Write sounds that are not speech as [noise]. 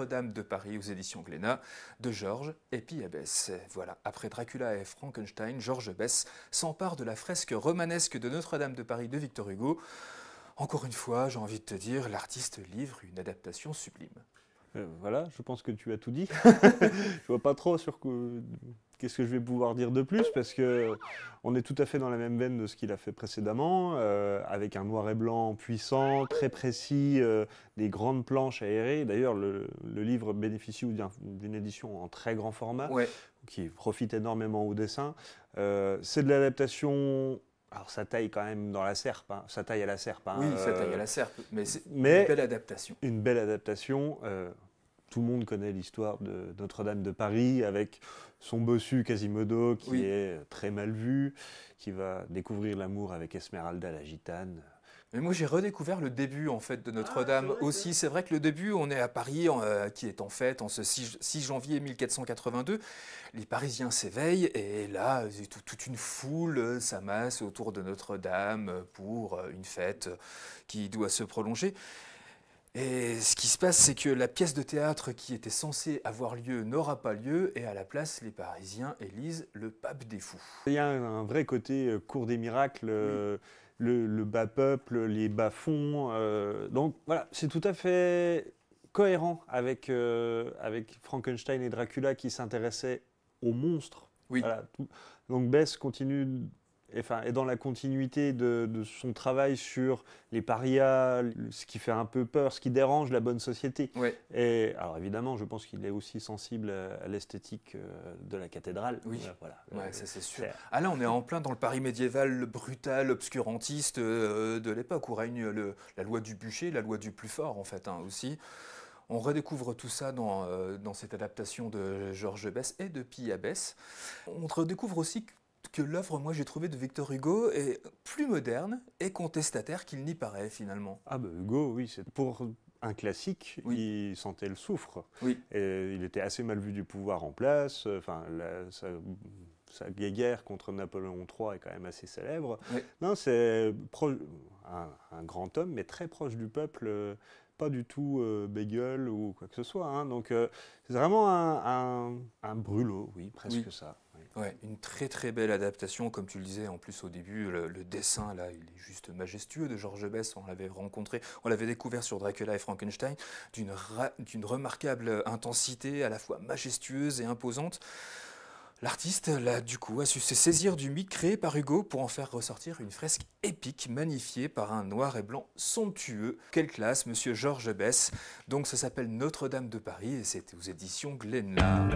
Notre-Dame de Paris aux éditions Glénat de Georges et Abès. Voilà, après Dracula et Frankenstein, Georges Bess s'empare de la fresque romanesque de Notre-Dame de Paris de Victor Hugo. Encore une fois, j'ai envie de te dire, l'artiste livre une adaptation sublime. Euh, voilà, je pense que tu as tout dit. [laughs] je vois pas trop sur qu'est-ce que je vais pouvoir dire de plus parce que on est tout à fait dans la même veine de ce qu'il a fait précédemment, euh, avec un noir et blanc puissant, très précis, euh, des grandes planches aérées. D'ailleurs, le, livre bénéficie d'une édition en très grand format, qui profite énormément au dessin. C'est de l'adaptation alors ça taille quand même dans la serpe, hein. ça taille à la serpe. Hein, oui, ça taille à la serpe, mais c'est une belle adaptation. Une belle adaptation tout le monde connaît l'histoire de Notre-Dame de Paris avec son bossu Quasimodo qui est très mal vu, qui va découvrir l'amour avec Esmeralda la gitane. Mais moi j'ai redécouvert le début en fait de ah, Notre-Dame aussi. C'est vrai que le début, on est à Paris, euh, qui est en fait en ce 6, janvier 1482. Les Parisiens s'éveillent et là, toute une foule euh, s'amasse autour de Notre-Dame euh, pour une fête qui doit se prolonger. Et ce qui se passe, c'est que la pièce de théâtre qui était censée avoir lieu n'aura pas lieu, et à la place, les Parisiens élisent le pape des fous. Il y a un vrai côté euh, cours des miracles, euh, le, bas peuple, les bas fonds. Euh, donc voilà, c'est tout à fait cohérent avec, Frankenstein et Dracula qui s'intéressaient aux monstres. Donc Bess continue enfin, et dans la continuité de, son travail sur les parias, ce qui fait un peu peur, ce qui dérange la bonne société. Et alors évidemment, je pense qu'il est aussi sensible à, l'esthétique euh, de la cathédrale. Oui, euh, voilà. Euh, ça c'est sûr. Ah là, on est en plein dans le Paris médiéval brutal, obscurantiste de l'époque où règne la loi du bûcher, la loi du plus fort en fait hein, aussi. On redécouvre tout ça dans, dans cette adaptation de Georges Bess et de Pia Bess. On redécouvre aussi que l'œuvre, moi j'ai trouvé de Victor Hugo est plus moderne et contestataire qu'il n'y paraît finalement. Ah ben, Hugo, oui, c'est pour un classique, il sentait le soufre. Et il était assez mal vu du pouvoir en place. Enfin, sa, sa, guerre contre Napoléon III est quand même assez célèbre. Non, c'est un, grand homme, mais très proche du peuple. Euh, pas du tout euh, bégueule ou quoi que ce soit. Hein. Donc, euh, c'est vraiment un, un, brûlot, oui, presque ça. Ouais, une très très belle adaptation, comme tu le disais en plus au début, le, dessin là, il est juste majestueux de Georges Bess, on l'avait rencontré, on l'avait découvert sur Dracula et Frankenstein, d'une remarquable intensité à la fois majestueuse et imposante. L'artiste, là, du coup, a su se saisir du mythe créé par Hugo pour en faire ressortir une fresque épique magnifiée par un noir et blanc somptueux. Quelle classe, monsieur Georges Bess. Donc, ça s'appelle Notre-Dame de Paris et c'était aux éditions Glénat.